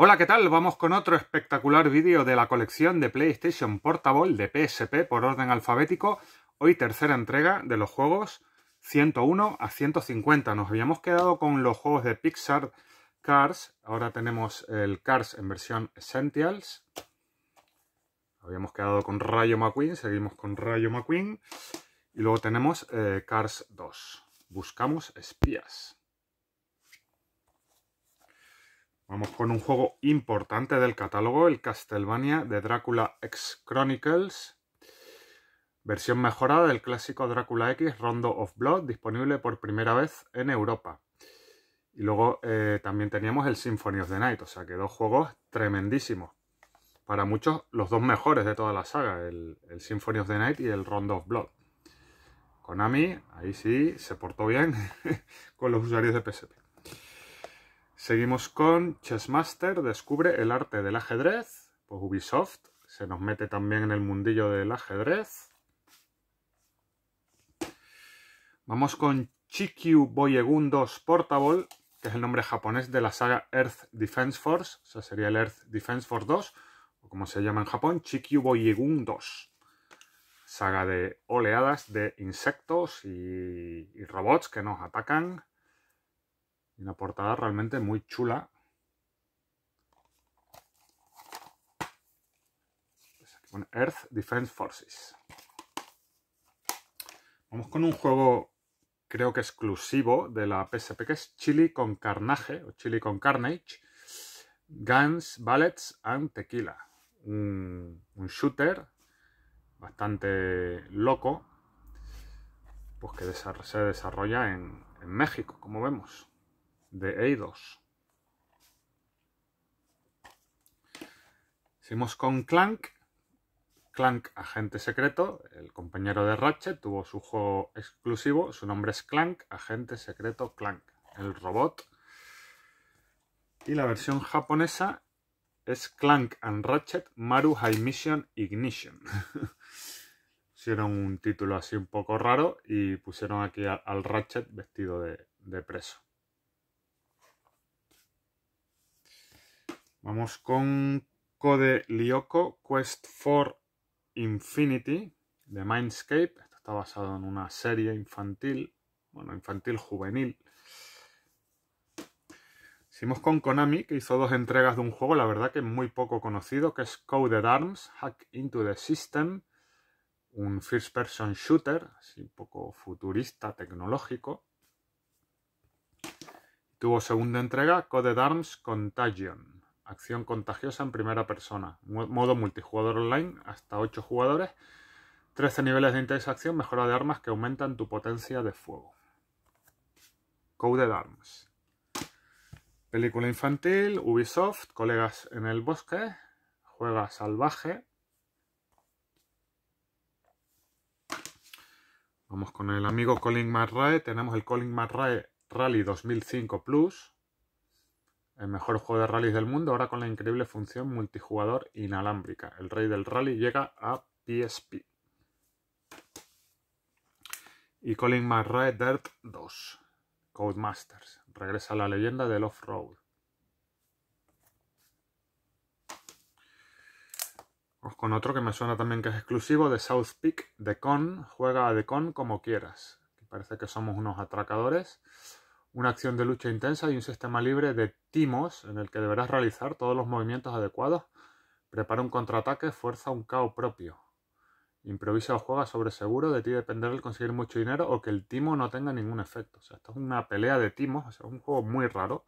Hola, ¿qué tal? Vamos con otro espectacular vídeo de la colección de PlayStation Portable de PSP por orden alfabético. Hoy tercera entrega de los juegos 101 a 150. Nos habíamos quedado con los juegos de Pixar Cars. Ahora tenemos el Cars en versión Essentials. Habíamos quedado con Rayo McQueen, seguimos con Rayo McQueen. Y luego tenemos eh, Cars 2. Buscamos espías. Vamos con un juego importante del catálogo, el Castlevania de Drácula X Chronicles, versión mejorada del clásico Drácula X Rondo of Blood, disponible por primera vez en Europa. Y luego eh, también teníamos el Symphony of the Night, o sea que dos juegos tremendísimos. Para muchos, los dos mejores de toda la saga, el, el Symphony of the Night y el Rondo of Blood. Konami, ahí sí, se portó bien con los usuarios de PSP. Seguimos con Chessmaster, descubre el arte del ajedrez. Pues Ubisoft se nos mete también en el mundillo del ajedrez. Vamos con Chikyu 2 Portable, que es el nombre japonés de la saga Earth Defense Force. O sea, sería el Earth Defense Force 2, o como se llama en Japón, Chikyu 2. Saga de oleadas de insectos y, y robots que nos atacan y una portada realmente muy chula. Pues Earth Defense Forces. Vamos con un juego, creo que exclusivo de la PSP, que es Chili con Carnage, o Chili con Carnage. Guns, Ballets and Tequila. Un, shooter bastante loco, pues que se desarrolla en México, como vemos de Eidos. Seguimos con Clank. Clank, agente secreto, el compañero de Ratchet, tuvo su juego exclusivo. Su nombre es Clank, agente secreto Clank, el robot. Y la versión japonesa es Clank and Ratchet Maru High Mission Ignition. Hicieron un título así un poco raro y pusieron aquí al, Ratchet vestido de preso. Vamos con Code Lyoko Quest for Infinity de Mindscape. Esto está basado en una serie infantil, bueno, infantil juvenil. Seguimos con Konami, que hizo dos entregas de un juego, la verdad que muy poco conocido, que es Coded Arms, Hack into the System, un first person shooter, así un poco futurista, tecnológico. Tuvo segunda entrega, Coded Arms Contagion acción contagiosa en primera persona, modo multijugador online, hasta 8 jugadores, 13 niveles de interacción, mejora de armas que aumentan tu potencia de fuego. de Arms. Película infantil, Ubisoft, colegas en el bosque, juega salvaje. Vamos con el amigo Colin McRae. Tenemos el Colin McRae Rally 2005 Plus el mejor juego de rallies del mundo, ahora con la increíble función multijugador inalámbrica. El rey del rally llega a PSP. Y Colin McRae Dirt 2, Codemasters. Regresa la leyenda del off-road. con otro que me suena también que es exclusivo de South Peak, The Con. Juega a The Con como quieras. Parece que somos unos atracadores una acción de lucha intensa y un sistema libre de timos en el que deberás realizar todos los movimientos adecuados. Prepara un contraataque, fuerza un caos propio. Improvisa o juega sobre seguro, de ti dependerá el conseguir mucho dinero o que el timo no tenga ningún efecto. O sea, esto es una pelea de timos, o sea, es un juego muy raro.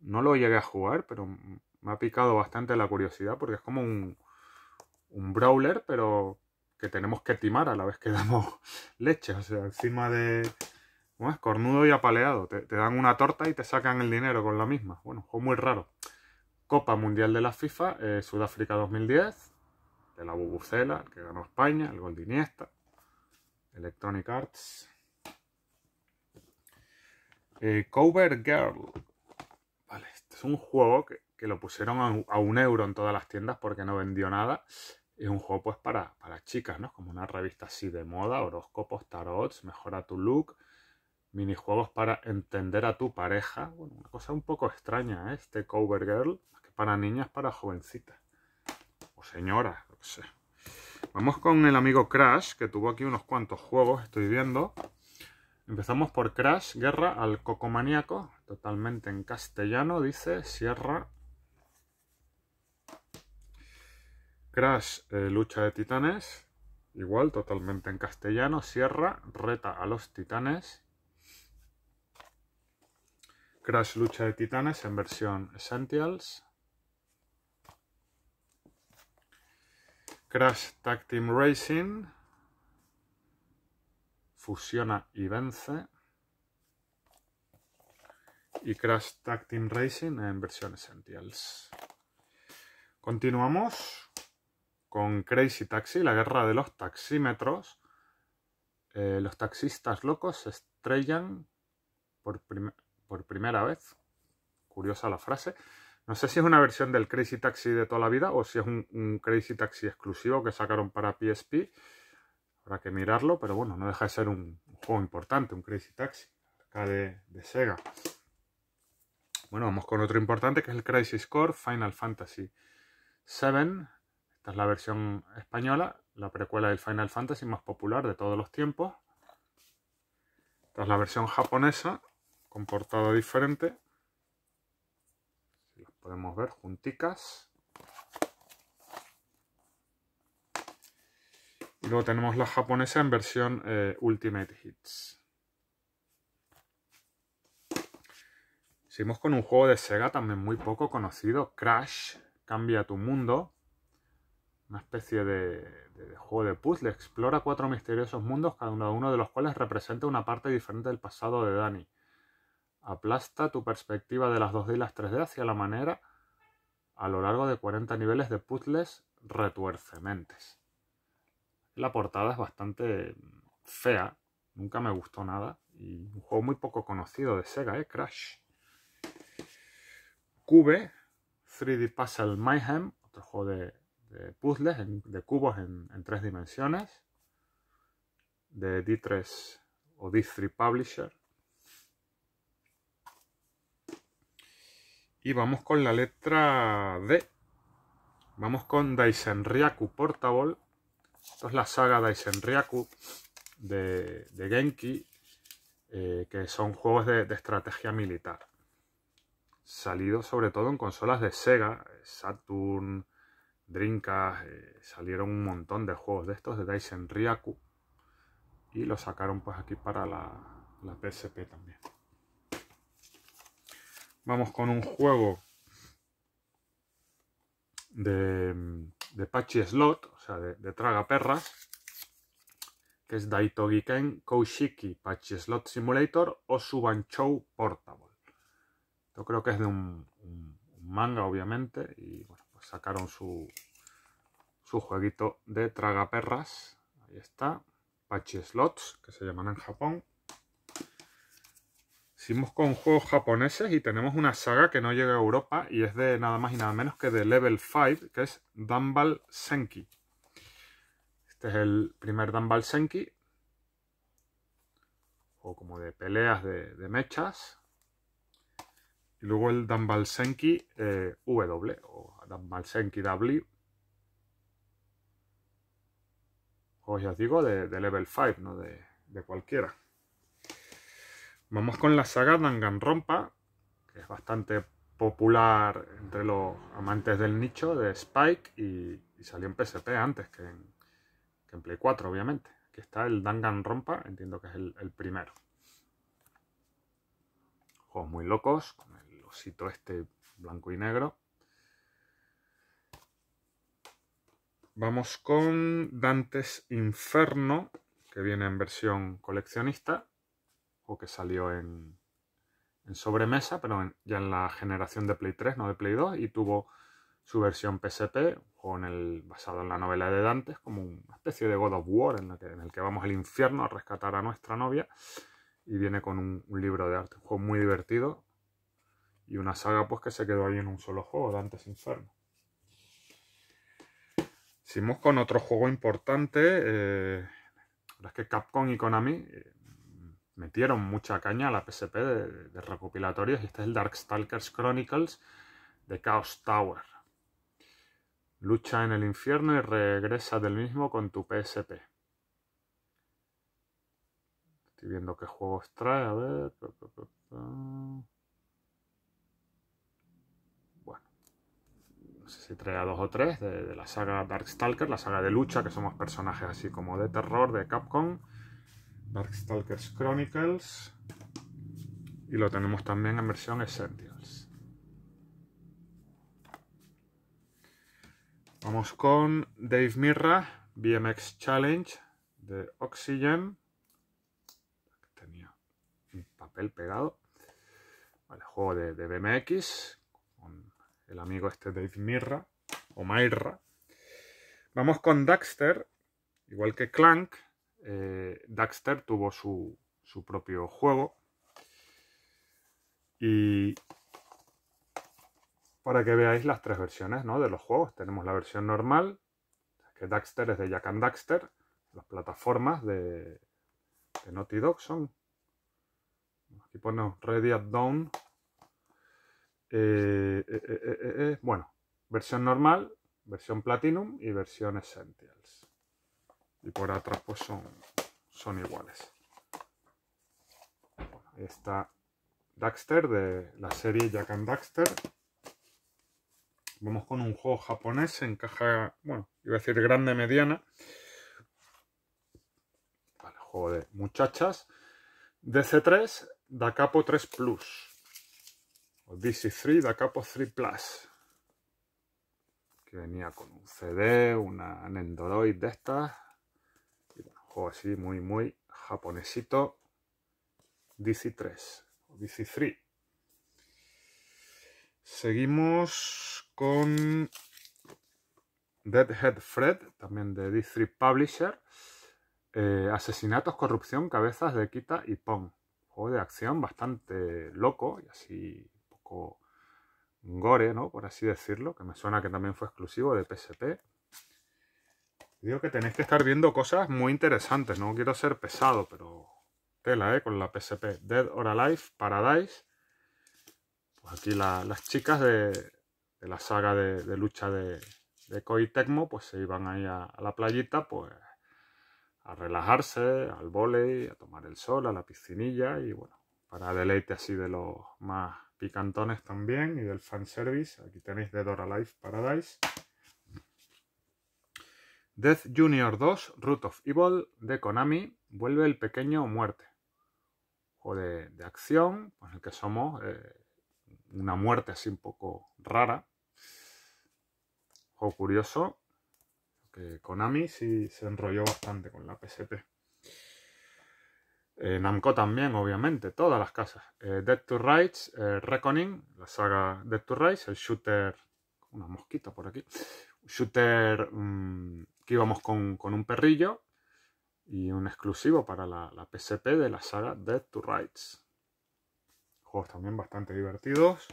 No lo llegué a jugar, pero me ha picado bastante la curiosidad porque es como un, un brawler, pero que tenemos que timar a la vez que damos leche. O sea, encima de, es cornudo y apaleado. Te, dan una torta y te sacan el dinero con la misma. Bueno, juego muy raro. Copa Mundial de la FIFA, eh, Sudáfrica 2010, de la Bubucela, que ganó España, el Goldiniesta. Electronic Arts. Eh, Cover Girl. Vale, este es un juego que, lo pusieron a un, euro en todas las tiendas porque no vendió nada. Es un juego pues para, para chicas, ¿no? Como una revista así de moda, horóscopos, tarots, mejora tu look, minijuegos para entender a tu pareja. una cosa un poco extraña, ¿eh? este Cover Girl, que para niñas, para jovencitas. O señora, no sé. Vamos con el amigo Crash, que tuvo aquí unos cuantos juegos, estoy viendo. Empezamos por Crash, Guerra al Cocomaníaco, totalmente en castellano, dice Sierra. Crash, eh, Lucha de Titanes, igual, totalmente en castellano, Sierra, Reta a los Titanes. Crash Lucha de Titanes en versión Essentials. Crash Tag Team Racing. Fusiona y vence. Y Crash Tag Team Racing en versión Essentials. Continuamos con Crazy Taxi, la guerra de los taxímetros. Eh, los taxistas locos se estrellan por primera por primera vez. Curiosa la frase. No sé si es una versión del Crazy Taxi de toda la vida o si es un, Crazy Taxi exclusivo que sacaron para PSP. Habrá que mirarlo, pero bueno, no deja de ser un, juego importante, un Crazy Taxi, acá de, Sega. Bueno, vamos con otro importante que es el Crisis Core Final Fantasy VII. Esta es la versión española, la precuela del Final Fantasy más popular de todos los tiempos. Esta es la versión japonesa con portada diferente. podemos ver junticas. Y luego tenemos la japonesa en versión eh, Ultimate Hits. Seguimos con un juego de Sega también muy poco conocido, Crash, Cambia tu Mundo. Una especie de, juego de puzzle. Explora cuatro misteriosos mundos, cada uno de los cuales representa una parte diferente del pasado de Danny. Aplasta tu perspectiva de las 2D y las 3D hacia la manera a lo largo de 40 niveles de puzzles retuercementes. La portada es bastante fea, nunca me gustó nada y un juego muy poco conocido de Sega, ¿eh? Crash. Cube, 3D Puzzle Mayhem, otro juego de, puzzles, de cubos en, en, tres dimensiones, de D3 o D3 Publisher. Y vamos con la letra D. Vamos con Daisenryaku Portable. Esto es la saga Daisenryaku de, de Genki, eh, que son juegos de, estrategia militar. Salido sobre todo en consolas de Sega, Saturn, Dreamcast, eh, salieron un montón de juegos de estos de Daisenryaku. Y lo sacaron pues aquí para la, la PSP también. Vamos con un juego de, de Slot, o sea, de, traga perras, que es Daitogiken Koushiki Pachi Slot Simulator o Subanchou Portable. Yo creo que es de un, manga, obviamente, y bueno, pues sacaron su, su jueguito de traga perras. Ahí está, Pachi Slots, que se llaman en Japón. Seguimos con juegos japoneses y tenemos una saga que no llega a Europa y es de nada más y nada menos que de Level 5, que es Dumbbell Senki. Este es el primer Dumbbell Senki, o como de peleas de, mechas. Y luego el Dumbbell eh, Senki W, o Dumbbell Senki W. O ya os digo, de, Level 5, no de cualquiera. Vamos con la saga Rompa, que es bastante popular entre los amantes del nicho de Spike y, salió en PSP antes que en, Play 4, obviamente. Aquí está el Rompa, entiendo que es el, el primero. Juegos muy locos, con el osito este blanco y negro. Vamos con Dantes Inferno, que viene en versión coleccionista. O que salió en, sobremesa, pero ya en la generación de Play 3, no de Play 2, y tuvo su versión PSP, basado en la novela de Dantes, como una especie de God of War en, el que vamos al infierno a rescatar a nuestra novia, y viene con un, libro de arte, un juego muy divertido, y una saga pues que se quedó ahí en un solo juego, Dantes Inferno. Seguimos con otro juego importante, la eh, verdad es que Capcom y Konami eh, metieron mucha caña a la PSP de, recopilatorios y este es el Darkstalkers Chronicles de Chaos Tower. Lucha en el infierno y regresa del mismo con tu PSP. Estoy viendo qué juegos trae, a ver... Bueno, no sé si trae a dos o tres de, la saga Darkstalkers... la saga de lucha, que somos personajes así como de terror de Capcom. Darkstalkers Chronicles y lo tenemos también en versión Essentials. Vamos con Dave Mirra, BMX Challenge de Oxygen. Tenía un papel pegado. juego de, BMX con el amigo este Dave Mirra o Mairra. Vamos con Daxter, igual que Clank, eh, Daxter tuvo su, su propio juego. Y para que veáis las tres versiones de los juegos. Tenemos la versión normal, que Daxter es de Jack and Daxter. Las plataformas de, Naughty Dog son... Aquí ponemos Ready at Dawn. Eh, eh, bueno, versión normal, versión Platinum y versión Essentials y por atrás pues son, iguales. ahí está Daxter de la serie Jack and Daxter. Vamos con un juego japonés en caja, bueno, iba a decir grande, mediana. Vale, juego de muchachas. DC3, Da Capo 3 Plus. O DC3, Da Capo 3 Plus. Que venía con un CD, una Nendoroid de estas, o así muy muy japonesito DC3 DC3 seguimos con Deadhead Fred también de DC3 Publisher eh, asesinatos, corrupción, cabezas de Kita y Pong. juego de acción bastante loco y así un poco gore, ¿no? por así decirlo, que me suena que también fue exclusivo de PSP Digo que tenéis que estar viendo cosas muy interesantes. No quiero ser pesado, pero tela, ¿eh? Con la PSP. Dead or Alive, Paradise. Pues aquí las chicas de, la saga de, lucha de, de Koei Tecmo, pues se iban ahí a, la playita, pues a relajarse, al volei, a tomar el sol, a la piscinilla y bueno, para deleite así de los más picantones también y del fanservice. Aquí tenéis Dead or Alive Paradise. Death Junior 2, Root of Evil, de Konami, vuelve el pequeño muerte. Juego de, acción, con pues, el que somos eh, una muerte así un poco rara. Juego curioso, que Konami sí se enrolló bastante con la PSP. Eh, Namco también, obviamente, todas las casas. Eh, Death to Rights, Reckoning, la saga Death to Rights, el shooter... Una mosquita por aquí shooter mm, que íbamos con, un perrillo y un exclusivo para la, la PSP de la saga Dead to Rights. Juegos también bastante divertidos.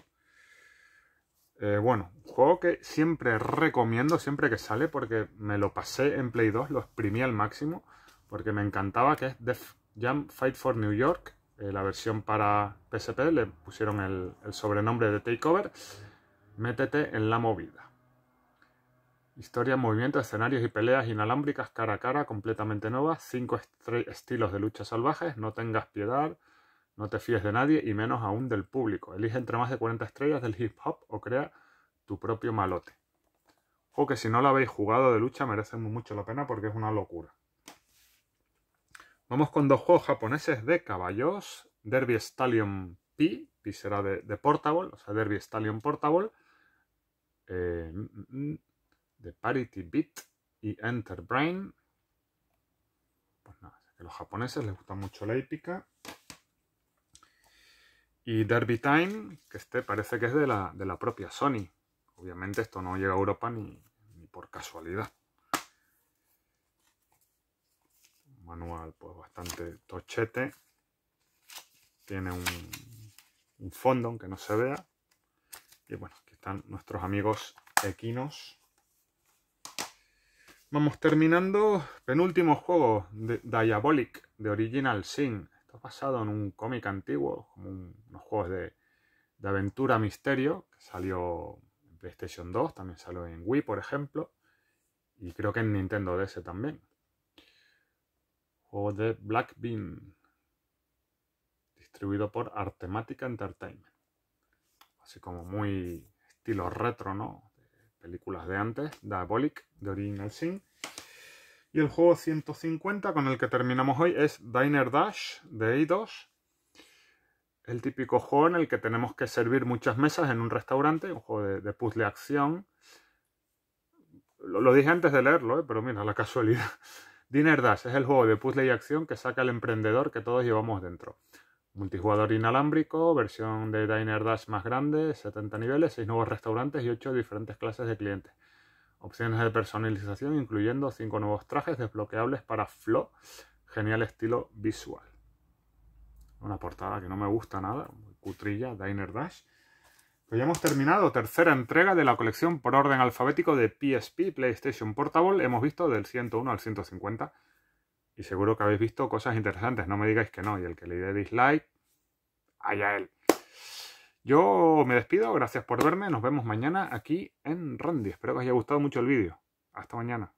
Eh, bueno, juego que siempre recomiendo, siempre que sale, porque me lo pasé en Play 2, lo exprimí al máximo, porque me encantaba, que es Def Jam Fight for New York, eh, la versión para PSP, le pusieron el sobrenombre de Takeover. Métete en la movida. Historia, movimiento, escenarios y peleas inalámbricas cara a cara, completamente nuevas. Cinco estilos de lucha salvajes. No tengas piedad, no te fíes de nadie y menos aún del público. Elige entre más de 40 estrellas del hip hop o crea tu propio malote. O que si no lo habéis jugado de lucha merece mucho la pena porque es una locura. Vamos con dos juegos japoneses de caballos. Derby Stallion P, P será de, de Portable, o sea, Derby Stallion Portable. Eh, de Parity Beat y Enter Brain. Pues nada, a los japoneses les gusta mucho la épica Y Derby Time, que este parece que es de la, propia Sony. Obviamente esto no llega a Europa ni, por casualidad. manual pues bastante tochete. Tiene un, un fondo aunque no se vea. Y bueno, aquí están nuestros amigos equinos. Vamos terminando. Penúltimo juego, de Diabolic, de Original Sin. Esto basado en un cómic antiguo, como unos juegos de, de, aventura misterio, que salió en PlayStation 2, también salió en Wii, por ejemplo, y creo que en Nintendo DS también. Juego de Black Bean, distribuido por Artematica Entertainment. Así como muy estilo retro, ¿no? películas de antes, Diabolic, de Original Sin. Y el juego 150 con el que terminamos hoy es Diner Dash, de Eidos. El típico juego en el que tenemos que servir muchas mesas en un restaurante, un juego de, de puzzle acción. Lo, dije antes de leerlo, eh, pero mira, la casualidad. Diner Dash es el juego de puzzle y acción que saca el emprendedor que todos llevamos dentro multijugador inalámbrico, versión de Diner Dash más grande, 70 niveles, 6 nuevos restaurantes y 8 diferentes clases de clientes. Opciones de personalización incluyendo 5 nuevos trajes desbloqueables para Flow, genial estilo visual. Una portada que no me gusta nada, muy cutrilla, Diner Dash. Pues ya hemos terminado, tercera entrega de la colección por orden alfabético de PSP, PlayStation Portable. Hemos visto del 101 al 150. Y seguro que habéis visto cosas interesantes, no me digáis que no. Y el que le dé dislike, allá él. Yo me despido, gracias por verme, nos vemos mañana aquí en Randy. Espero que os haya gustado mucho el vídeo. Hasta mañana.